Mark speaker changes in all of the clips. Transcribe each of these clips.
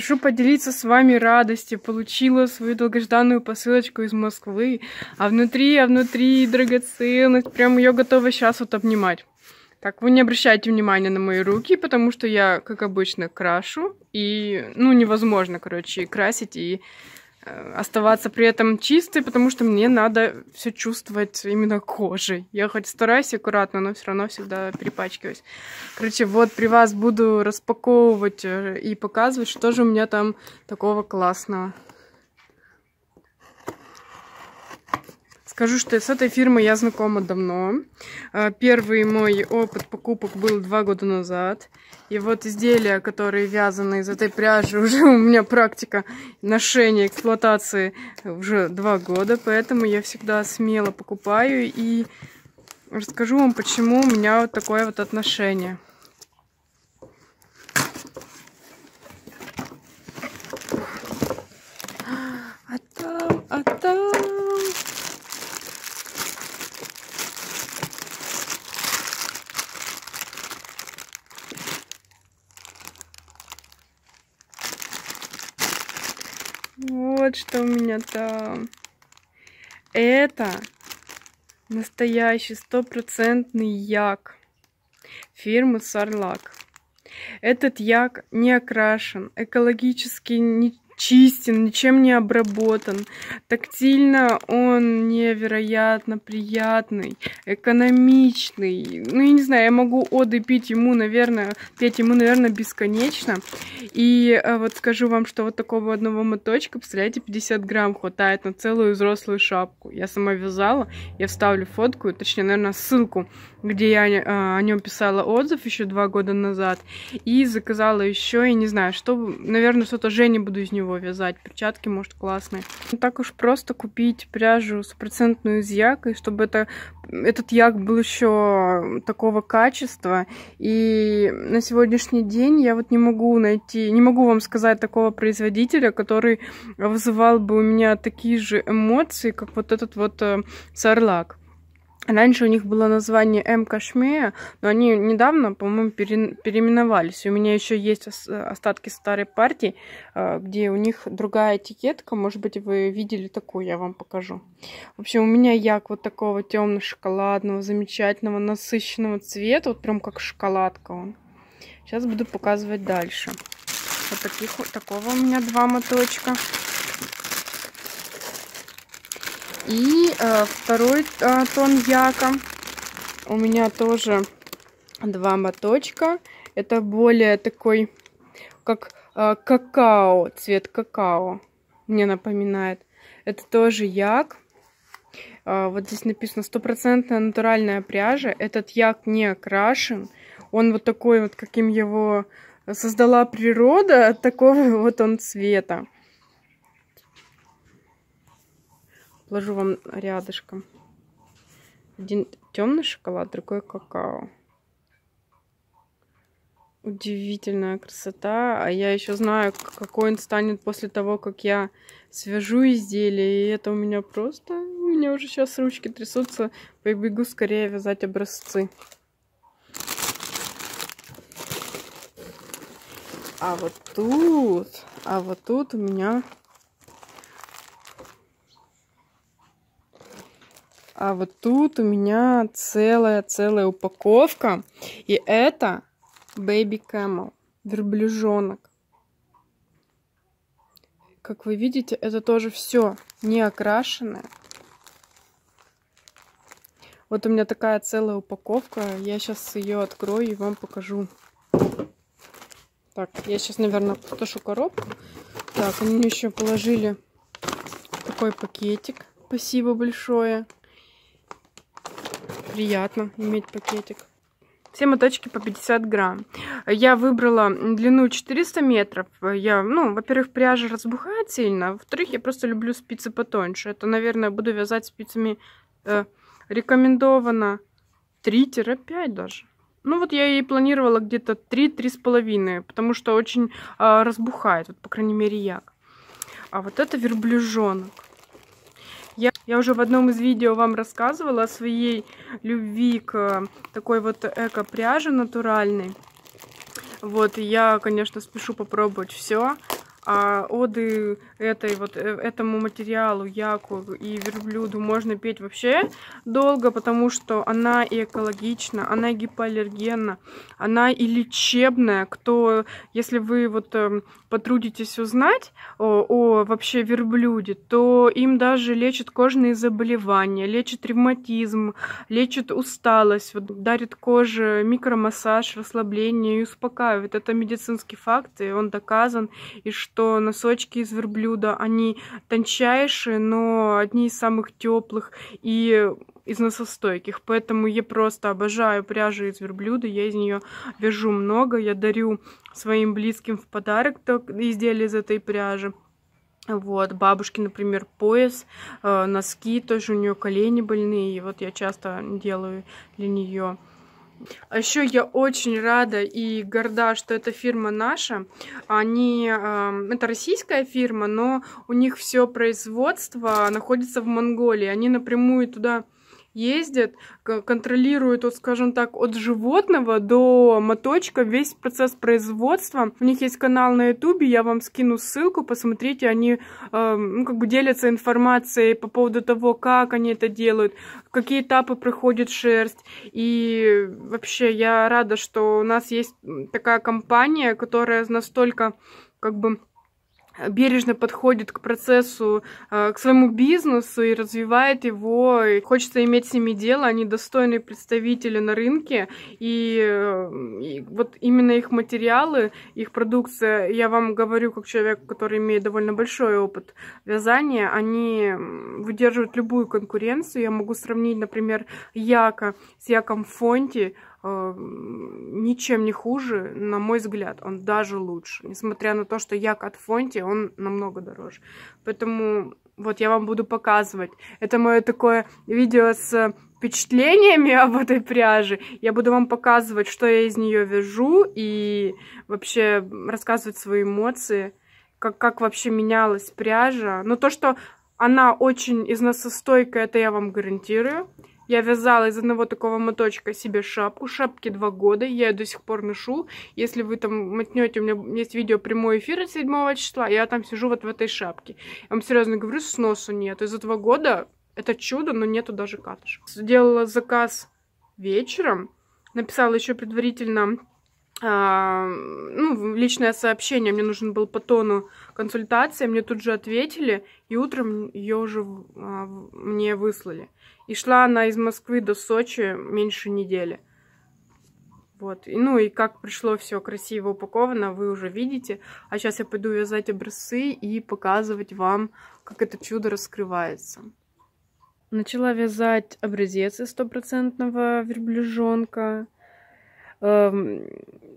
Speaker 1: Спешу поделиться с вами радостью. Получила свою долгожданную посылочку из Москвы. А внутри, а внутри драгоценность. Прям ее готова сейчас вот обнимать. Так, вы не обращайте внимания на мои руки, потому что я, как обычно, крашу. И, ну, невозможно, короче, и красить, и оставаться при этом чистой, потому что мне надо все чувствовать именно кожей. Я хоть стараюсь аккуратно, но все равно всегда перепачкиваюсь. Короче, вот при вас буду распаковывать э, и показывать, что же у меня там такого классного. Скажу, что с этой фирмой я знакома давно. Э, первый мой опыт покупок был два года назад. И вот изделия, которые вязаны из этой пряжи, уже у меня практика ношения, эксплуатации уже два года. Поэтому я всегда смело покупаю и расскажу вам, почему у меня вот такое вот отношение. что у меня там. Это настоящий стопроцентный як фирмы Сарлак. Этот як не окрашен, экологически не, чистен, ничем не обработан. Тактильно он невероятно приятный, экономичный. Ну, я не знаю, я могу оды пить ему, наверное, петь ему, наверное, бесконечно. И э, вот скажу вам, что вот такого одного моточка, представляете, 50 грамм хватает на целую взрослую шапку. Я сама вязала, я вставлю фотку, точнее, наверное, ссылку где я э, о нем писала отзыв еще два года назад. И заказала еще, и не знаю, что, наверное, что-то Жене буду из него вязать. Перчатки, может, классные. Ну, так уж просто купить пряжу с процентную из яка, и чтобы это, этот як был еще такого качества. И на сегодняшний день я вот не могу найти, не могу вам сказать такого производителя, который вызывал бы у меня такие же эмоции, как вот этот вот э, сарлак. Раньше у них было название М. Кашмея, но они недавно, по-моему, пере, переименовались. У меня еще есть остатки старой партии, э, где у них другая этикетка. Может быть, вы видели такую, я вам покажу. В общем, у меня як вот такого темно-шоколадного, замечательного, насыщенного цвета. Вот прям как шоколадка он. Сейчас буду показывать дальше. Вот таких, такого у меня два моточка. И э, второй э, тон яка. У меня тоже два моточка. Это более такой, как э, какао, цвет какао. Мне напоминает. Это тоже як. Э, вот здесь написано стопроцентная натуральная пряжа. Этот як не окрашен. Он вот такой вот, каким его создала природа, такого вот он цвета. Положу вам рядышком. Один темный шоколад, другой какао. Удивительная красота. А я еще знаю, какой он станет после того, как я свяжу изделие. И это у меня просто... У меня уже сейчас ручки трясутся. Побегу скорее вязать образцы. А вот тут... А вот тут у меня А вот тут у меня целая-целая упаковка. И это Baby Camel, верблюжонок. Как вы видите, это тоже все не окрашенное. Вот у меня такая целая упаковка. Я сейчас ее открою и вам покажу. Так, я сейчас, наверное, пустошу коробку. Так, они мне еще положили такой пакетик. Спасибо большое. Приятно иметь пакетик. Все моточки по 50 грамм. Я выбрала длину 400 метров. Я, ну, во-первых, пряжа разбухает сильно. А во-вторых, я просто люблю спицы потоньше. Это, наверное, буду вязать спицами э, рекомендовано 3-5 даже. Ну вот я и планировала где-то 3-3,5, потому что очень э, разбухает, вот, по крайней мере, я. А вот это верблюжонок. Я, я уже в одном из видео вам рассказывала о своей любви к э, такой вот эко-пряже натуральной. Вот, я, конечно, спешу попробовать все. А оды этой вот э, этому материалу яку и верблюду можно петь вообще долго, потому что она и экологична, она и гипоаллергенна, она и лечебная. Кто, если вы вот эм, потрудитесь узнать о, о вообще верблюде, то им даже лечат кожные заболевания, лечит ревматизм, лечит усталость, вот, дарит коже микромассаж, расслабление и успокаивает. Это медицинский факт, и он доказан, и что носочки из верблюда блюда. Они тончайшие, но одни из самых теплых и износостойких. Поэтому я просто обожаю пряжи из верблюда. Я из нее вяжу много. Я дарю своим близким в подарок изделия из этой пряжи. Вот, бабушки, например, пояс, э, носки, тоже у нее колени больные, и вот я часто делаю для нее а еще я очень рада и горда, что эта фирма наша. Они, эм, это российская фирма, но у них все производство находится в Монголии. Они напрямую туда ездят, контролируют, вот, скажем так, от животного до моточка весь процесс производства. У них есть канал на ютубе, я вам скину ссылку, посмотрите, они э, ну, как бы делятся информацией по поводу того, как они это делают, какие этапы проходит шерсть. И вообще я рада, что у нас есть такая компания, которая настолько как бы бережно подходит к процессу, э, к своему бизнесу и развивает его. И хочется иметь с ними дело, они достойные представители на рынке. И, э, и вот именно их материалы, их продукция, я вам говорю как человек, который имеет довольно большой опыт вязания, они выдерживают любую конкуренцию. Я могу сравнить, например, яко с Яком Фонти, Эм, ничем не хуже, на мой взгляд, он даже лучше, несмотря на то, что як от фонти, он намного дороже. Поэтому вот я вам буду показывать. Это мое такое видео с впечатлениями об этой пряже. Я буду вам показывать, что я из нее вяжу и вообще рассказывать свои эмоции, как, как вообще менялась пряжа. Но то, что она очень износостойкая, это я вам гарантирую. Я вязала из одного такого моточка себе шапку. Шапки два года. Я ее до сих пор ношу. Если вы там мотнете, у меня есть видео прямой эфир 7 числа. Я там сижу вот в этой шапке. Я вам серьезно говорю, сносу нет. Из этого года это чудо, но нету даже катышек. Сделала заказ вечером. Написала еще предварительно а, ну, личное сообщение, мне нужен был по тону консультация, мне тут же ответили, и утром ее уже а, мне выслали. И шла она из Москвы до Сочи меньше недели. Вот. И, ну и как пришло все красиво упаковано, вы уже видите. А сейчас я пойду вязать образцы и показывать вам, как это чудо раскрывается. Начала вязать образец из стопроцентного верблюжонка. Эм,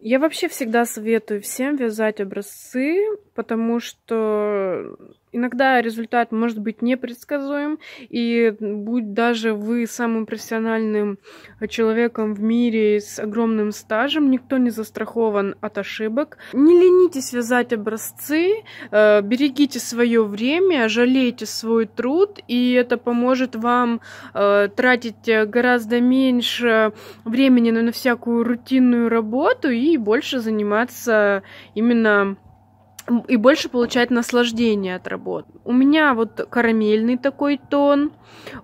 Speaker 1: я вообще всегда советую всем вязать образцы, потому что Иногда результат может быть непредсказуем, и будь даже вы самым профессиональным человеком в мире с огромным стажем, никто не застрахован от ошибок. Не ленитесь вязать образцы, э, берегите свое время, жалейте свой труд, и это поможет вам э, тратить гораздо меньше времени на всякую рутинную работу и больше заниматься именно и больше получать наслаждение от работ. У меня вот карамельный такой тон,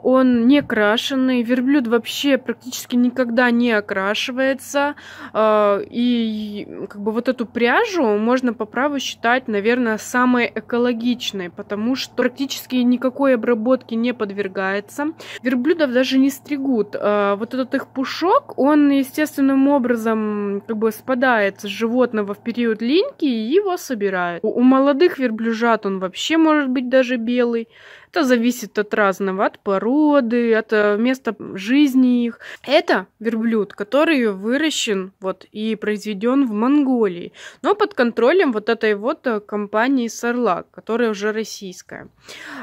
Speaker 1: он не крашеный, верблюд вообще практически никогда не окрашивается, а, и как бы вот эту пряжу можно по праву считать, наверное, самой экологичной, потому что практически никакой обработки не подвергается. Верблюдов даже не стригут, а, вот этот их пушок, он естественным образом как бы спадает с животного в период линьки и его собирают бывает. У, у молодых верблюжат он вообще может быть даже белый. Это зависит от разного, от породы, от э, места жизни их. Это верблюд, который выращен вот и произведен в Монголии, но под контролем вот этой вот э, компании Сарлак, которая уже российская.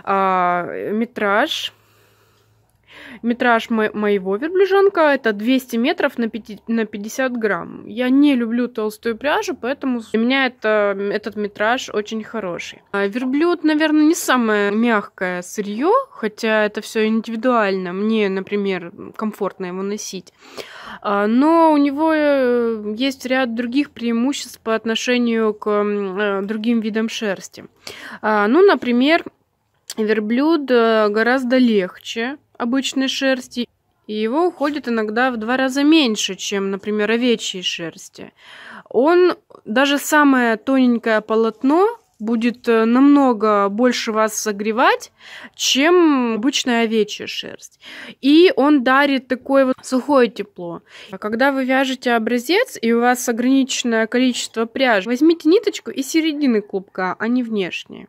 Speaker 1: А, э, метраж метраж моего верблюжонка это 200 метров на, 5, на 50 грамм. Я не люблю толстую пряжу, поэтому для меня это, этот метраж очень хороший. А верблюд, наверное, не самое мягкое сырье, хотя это все индивидуально. Мне, например, комфортно его носить. А, но у него э, есть ряд других преимуществ по отношению к э, другим видам шерсти. А, ну, например, верблюд э, гораздо легче, обычной шерсти, и его уходит иногда в два раза меньше, чем, например, овечьей шерсти. Он, даже самое тоненькое полотно будет э, намного больше вас согревать, чем обычная овечья шерсть. И он дарит такое вот сухое тепло. Когда вы вяжете образец, и у вас ограниченное количество пряжи, возьмите ниточку и середины клубка, а не внешние.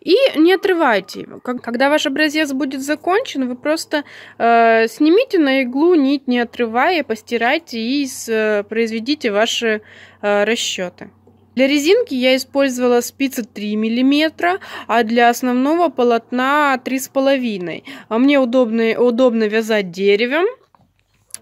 Speaker 1: И не отрывайте его. Когда ваш образец будет закончен, вы просто э, снимите на иглу нить, не отрывая, постирайте и с, э, произведите ваши э, расчеты. Для резинки я использовала спицы 3 мм, а для основного полотна 3,5 мм. А мне удобно, удобно вязать деревом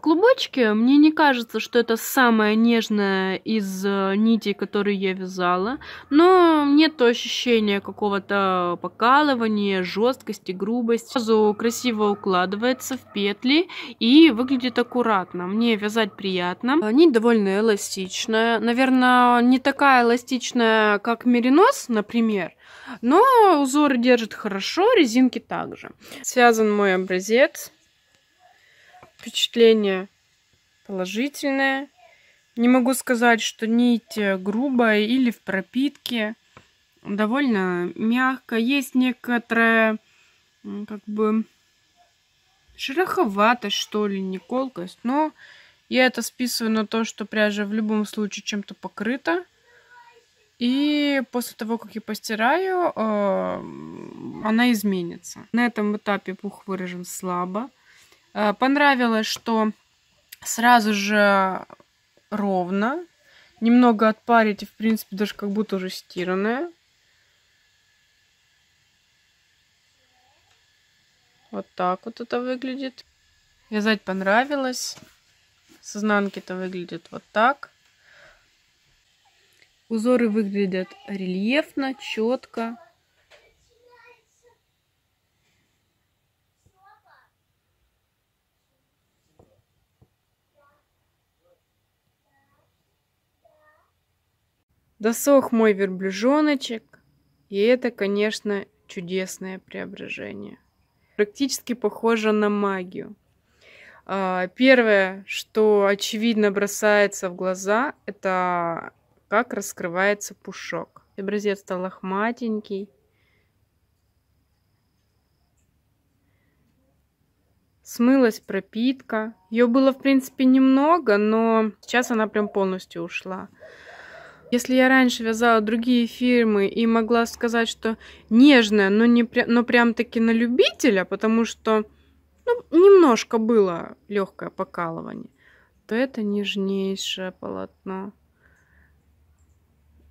Speaker 1: клубочки, мне не кажется, что это самая нежная из э, нитей, которые я вязала, но нет ощущения какого-то покалывания, жесткости, грубости. Сразу красиво укладывается в петли и выглядит аккуратно. Мне вязать приятно. Нить довольно эластичная. Наверное, не такая эластичная, как меринос, например, но узор держит хорошо, резинки также. Связан мой образец впечатление положительное. Не могу сказать, что нить грубая или в пропитке. Довольно мягко. Есть некоторая, как бы, шероховатость, что ли, не колкость. Но я это списываю на то, что пряжа в любом случае чем-то покрыта. И после того, как я постираю, э, она изменится. На этом этапе пух выражен слабо. Э, понравилось, что сразу же ровно. Немного отпарить, и, в принципе, даже как будто уже стиранное. Вот так вот это выглядит. Вязать понравилось. С изнанки это выглядит вот так. Узоры выглядят рельефно, четко. Досох мой верблюжоночек, и это, конечно, чудесное преображение. Практически похоже на магию. А, первое, что очевидно бросается в глаза, это как раскрывается пушок. Образец стал лохматенький. Смылась пропитка. Ее было, в принципе, немного, но сейчас она прям полностью ушла. Если я раньше вязала другие фирмы и могла сказать, что нежная, но, не пря но прям таки на любителя, потому что ну, немножко было легкое покалывание, то это нежнейшее полотно.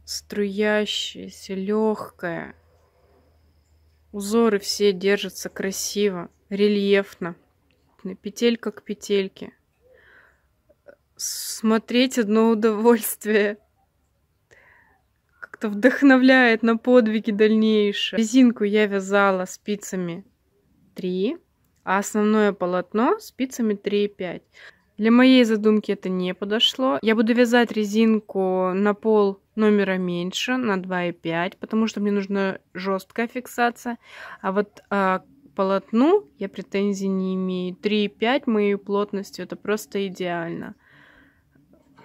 Speaker 1: Струящееся, легкое. Узоры все держатся красиво, рельефно. Петелька к петельке. Смотреть одно удовольствие как-то вдохновляет на подвиги дальнейшие. Резинку я вязала спицами 3, а основное полотно спицами 3,5. Для моей задумки это не подошло. Я буду вязать резинку на пол номера меньше, на 2,5, потому что мне нужна жесткая фиксация. А вот а, полотну я претензий не имею. 3,5 моей плотностью это просто идеально.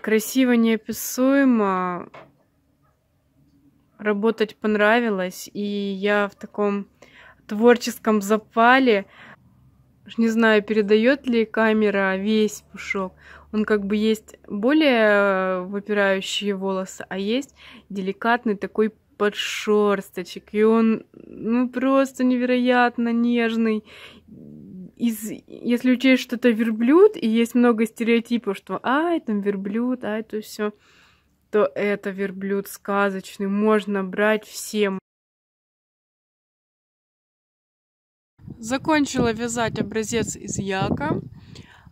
Speaker 1: Красиво, неописуемо работать понравилось, и я в таком творческом запале. Не знаю, передает ли камера весь пушок. Он как бы есть более э, выпирающие волосы, а есть деликатный такой подшерсточек. И он ну просто невероятно нежный. Из, если учесть, что это верблюд, и есть много стереотипов, что ай, там верблюд, ай, то все то это верблюд сказочный, можно брать всем. Закончила вязать образец из яка.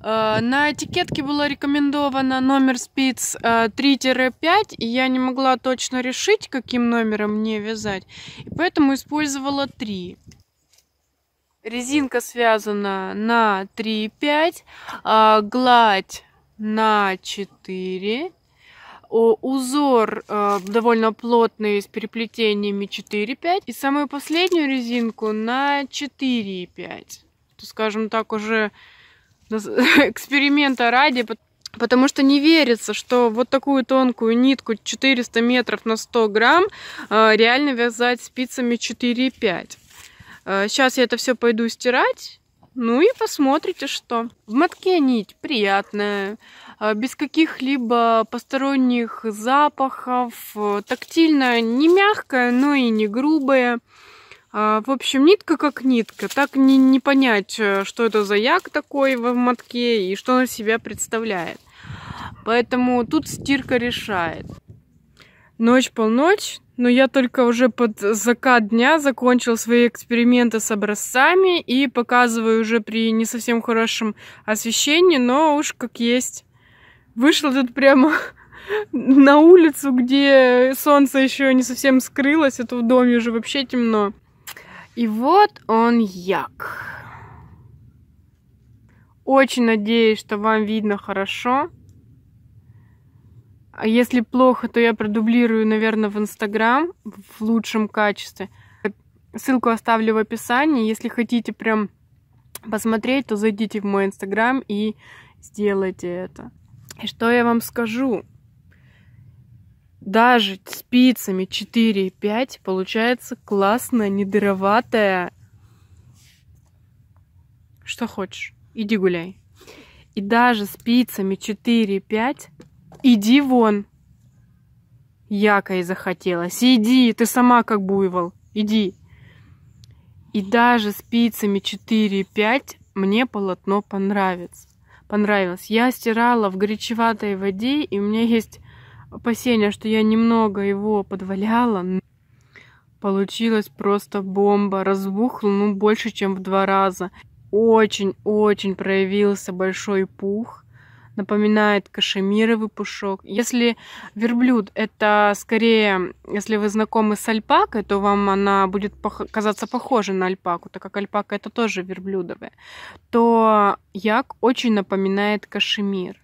Speaker 1: Э, на этикетке было рекомендовано номер спиц 3-5, э, и я не могла точно решить, каким номером мне вязать, и поэтому использовала 3. Резинка связана на 3,5, а гладь на 4 узор э, довольно плотный с переплетениями 4,5 и самую последнюю резинку на 4,5. То, скажем так, уже эксперимента ради, потому что не верится, что вот такую тонкую нитку 400 метров на 100 грамм э, реально вязать спицами 4,5. Э, сейчас я это все пойду стирать. Ну и посмотрите, что. В мотке нить приятная, а, без каких-либо посторонних запахов, э, тактильно не мягкая, но и не грубая. В общем, нитка как нитка. Так не, не понять, э, что это за як такой в мотке и что он себя представляет. Поэтому тут стирка решает. Ночь полночь, но я только уже под закат дня закончил свои эксперименты с образцами и показываю уже при не совсем хорошем освещении, но уж как есть. Вышел тут прямо на улицу, где солнце еще не совсем скрылось, а то в доме уже вообще темно. И вот он як. Очень надеюсь, что вам видно хорошо. А если плохо, то я продублирую, наверное, в Инстаграм в лучшем качестве. Ссылку оставлю в описании. Если хотите прям посмотреть, то зайдите в мой Инстаграм и сделайте это. И что я вам скажу? Даже спицами 4 и получается классная, недыроватая. Что хочешь, иди гуляй. И даже спицами 4 и иди вон. Якой захотелось. Иди, ты сама как буйвол. Иди. И даже спицами 4 и мне полотно понравится понравилось. Я стирала в горячеватой воде, и у меня есть опасения, что я немного его подваляла. Получилась просто бомба. Разбухла, ну, больше, чем в два раза. Очень-очень проявился большой пух напоминает кашемировый пушок. Если верблюд это скорее, если вы знакомы с альпакой, то вам она будет казаться похожей на альпаку, так как альпака это тоже верблюдовая, то як очень напоминает кашемир.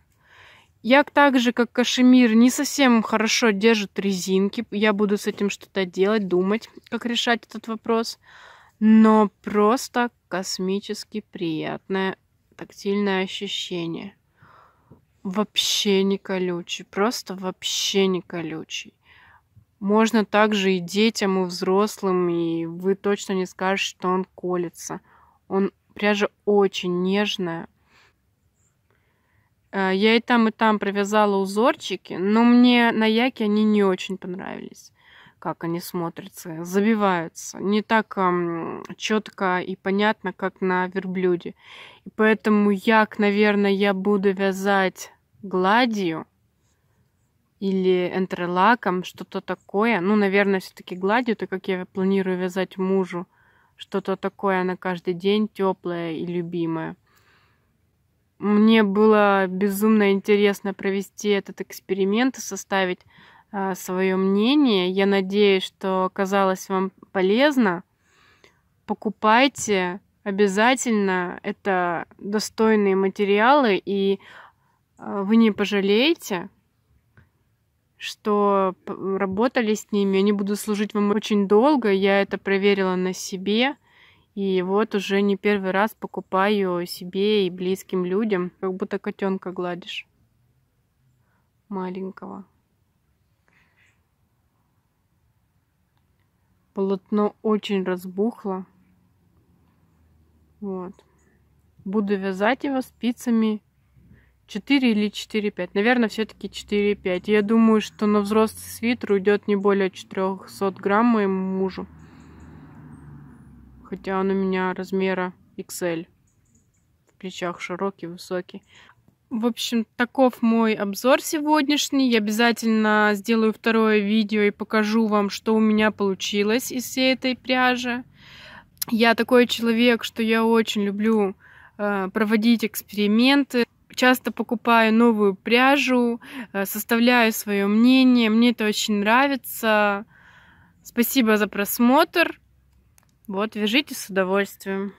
Speaker 1: Як так же, как кашемир, не совсем хорошо держит резинки. Я буду с этим что-то делать, думать, как решать этот вопрос. Но просто космически приятное тактильное ощущение вообще не колючий, просто вообще не колючий. Можно также и детям, и взрослым, и вы точно не скажете, что он колется. Он пряжа очень нежная. Э, я и там, и там провязала узорчики, но мне на яке они не очень понравились как они смотрятся, забиваются. Не так um, четко и понятно, как на верблюде. И поэтому як, наверное, я буду вязать гладью или энтерлаком, что-то такое. Ну, наверное, все-таки гладью, так как я планирую вязать мужу что-то такое на каждый день теплое и любимое. Мне было безумно интересно провести этот эксперимент и составить а, свое мнение. Я надеюсь, что оказалось вам полезно. Покупайте обязательно. Это достойные материалы и а, вы не пожалеете, что работали с ними. Они будут служить вам очень долго. Я это проверила на себе. И вот уже не первый раз покупаю себе и близким людям. Как будто котенка гладишь. Маленького. Полотно очень разбухло. Вот. Буду вязать его спицами 4 или 4,5. Наверное, все-таки 4,5. Я думаю, что на взрослый свитер уйдет не более 400 грамм моему мужу. Хотя он у меня размера XL. В плечах широкий, высокий. В общем, таков мой обзор сегодняшний. Я обязательно сделаю второе видео и покажу вам, что у меня получилось из всей этой пряжи. Я такой человек, что я очень люблю э, проводить эксперименты часто покупаю новую пряжу, э, составляю свое мнение, мне это очень нравится. Спасибо за просмотр. Вот, вяжите с удовольствием.